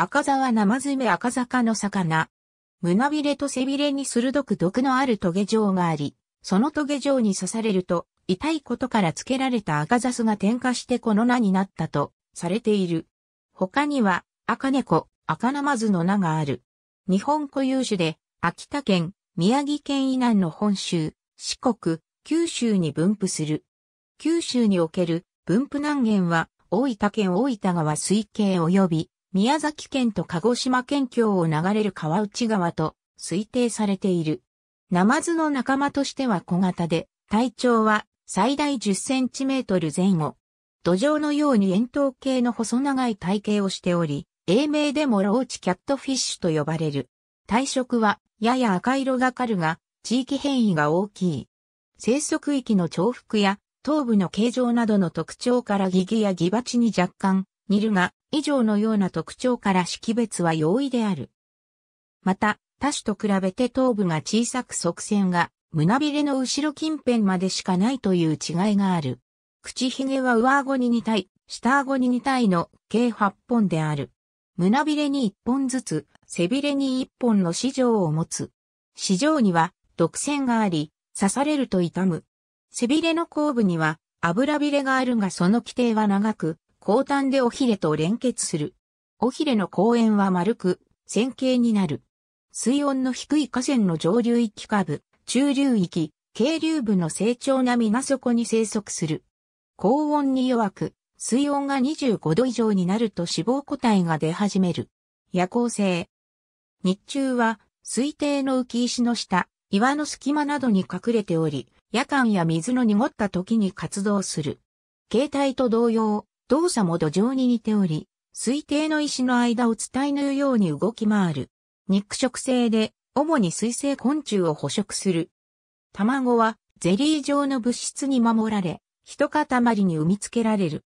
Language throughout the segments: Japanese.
赤沢生爪赤坂の魚。胸びれと背びれに鋭く毒のあるトゲ状があり、そのトゲ状に刺されると、痛いことから付けられた赤ザスが点火してこの名になったと、されている。他には、赤猫、赤ナマズの名がある。日本固有種で、秋田県、宮城県以南の本州、四国、九州に分布する。九州における分布南限は、大分県大分川水系及び宮崎県と鹿児島県境を流れる川内川と推定されている。ナマズの仲間としては小型で、体長は最大10センチメートル前後。土壌のように円筒形の細長い体型をしており、英名でもローチキャットフィッシュと呼ばれる。体色はやや赤色がかるが、地域変異が大きい。生息域の重複や頭部の形状などの特徴からギギやギバチに若干似るが、以上のような特徴から識別は容易である。また、他種と比べて頭部が小さく側線が胸びれの後ろ近辺までしかないという違いがある。口ひげは上顎に2体、下顎に2体の計8本である。胸びれに1本ずつ、背びれに1本の四条を持つ。四条には毒線があり、刺されると痛む。背びれの後部には油びれがあるがその規定は長く、後端で尾ひれと連結する。尾ひれの公園は丸く、線形になる。水温の低い河川の上流域下部、中流域、渓流部の成長な水底に生息する。高温に弱く、水温が25度以上になると脂肪個体が出始める。夜行性。日中は、水底の浮石の下、岩の隙間などに隠れており、夜間や水の濁った時に活動する。形態と同様、動作も土壌に似ており、推定の石の間を伝え縫うように動き回る。肉食性で、主に水生昆虫を捕食する。卵は、ゼリー状の物質に守られ、一塊に産み付けられる。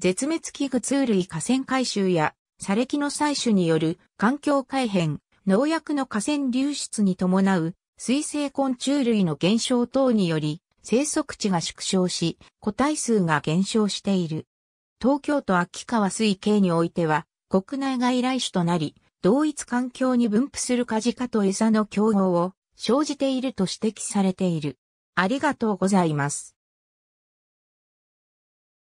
絶滅危惧通類河川回収や、砂礫の採取による環境改変、農薬の河川流出に伴う水生昆虫類の減少等により、生息地が縮小し、個体数が減少している。東京都秋川水系においては、国内外来種となり、同一環境に分布するカジカと餌の競合を生じていると指摘されている。ありがとうございます。